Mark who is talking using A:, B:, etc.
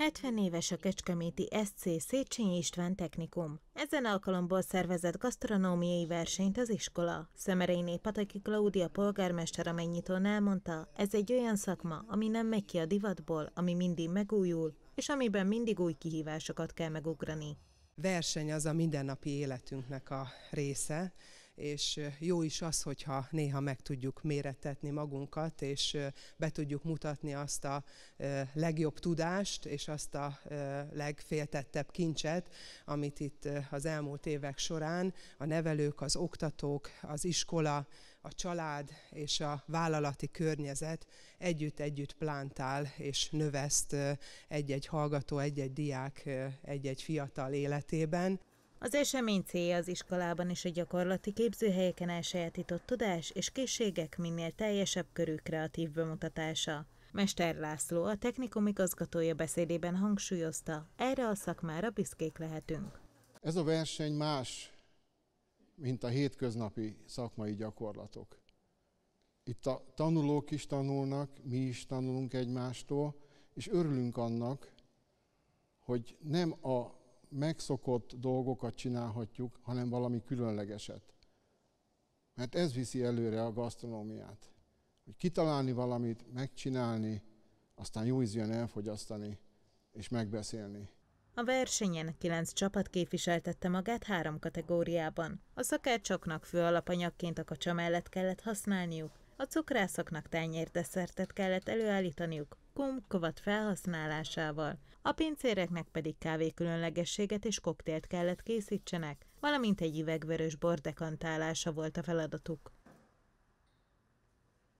A: 70 éves a Kecskeméti SC Széchenyi István Technikum. Ezen alkalomból szervezett gasztronómiai versenyt az iskola. Szemereiné Pataki Klaudia polgármester a mennyitón elmondta, ez egy olyan szakma, ami nem megy ki a divatból, ami
B: mindig megújul, és amiben mindig új kihívásokat kell megugrani. Verseny az a mindennapi életünknek a része, és jó is az, hogyha néha meg tudjuk méretetni magunkat, és be tudjuk mutatni azt a legjobb tudást, és azt a legféltettebb kincset, amit itt az elmúlt évek során a nevelők, az oktatók, az iskola, a család és a vállalati környezet együtt-együtt plántál és növeszt egy-egy hallgató, egy-egy diák, egy-egy fiatal életében.
A: Az esemény célja az iskolában és a gyakorlati képzőhelyeken elsajátított tudás és készségek minél teljesebb körű kreatív bemutatása. Mester László, a technikum igazgatója beszédében hangsúlyozta, erre a szakmára büszkék lehetünk.
C: Ez a verseny más, mint a hétköznapi szakmai gyakorlatok. Itt a tanulók is tanulnak, mi is tanulunk egymástól, és örülünk annak, hogy nem a megszokott dolgokat csinálhatjuk, hanem valami különlegeset. Mert ez viszi előre a gasztronómiát. Hogy kitalálni valamit, megcsinálni, aztán jó ízűen elfogyasztani és megbeszélni.
A: A versenyen kilenc csapat képviseltette magát három kategóriában. A szakácsoknak fő alapanyagként a kacsa mellett kellett használniuk, a cukrászoknak tányér desszertet kellett előállítaniuk, kovat felhasználásával, a pincéreknek pedig kávé különlegességet és koktélt kellett készítsenek, valamint egy üvegvörös bordekantálása volt a feladatuk.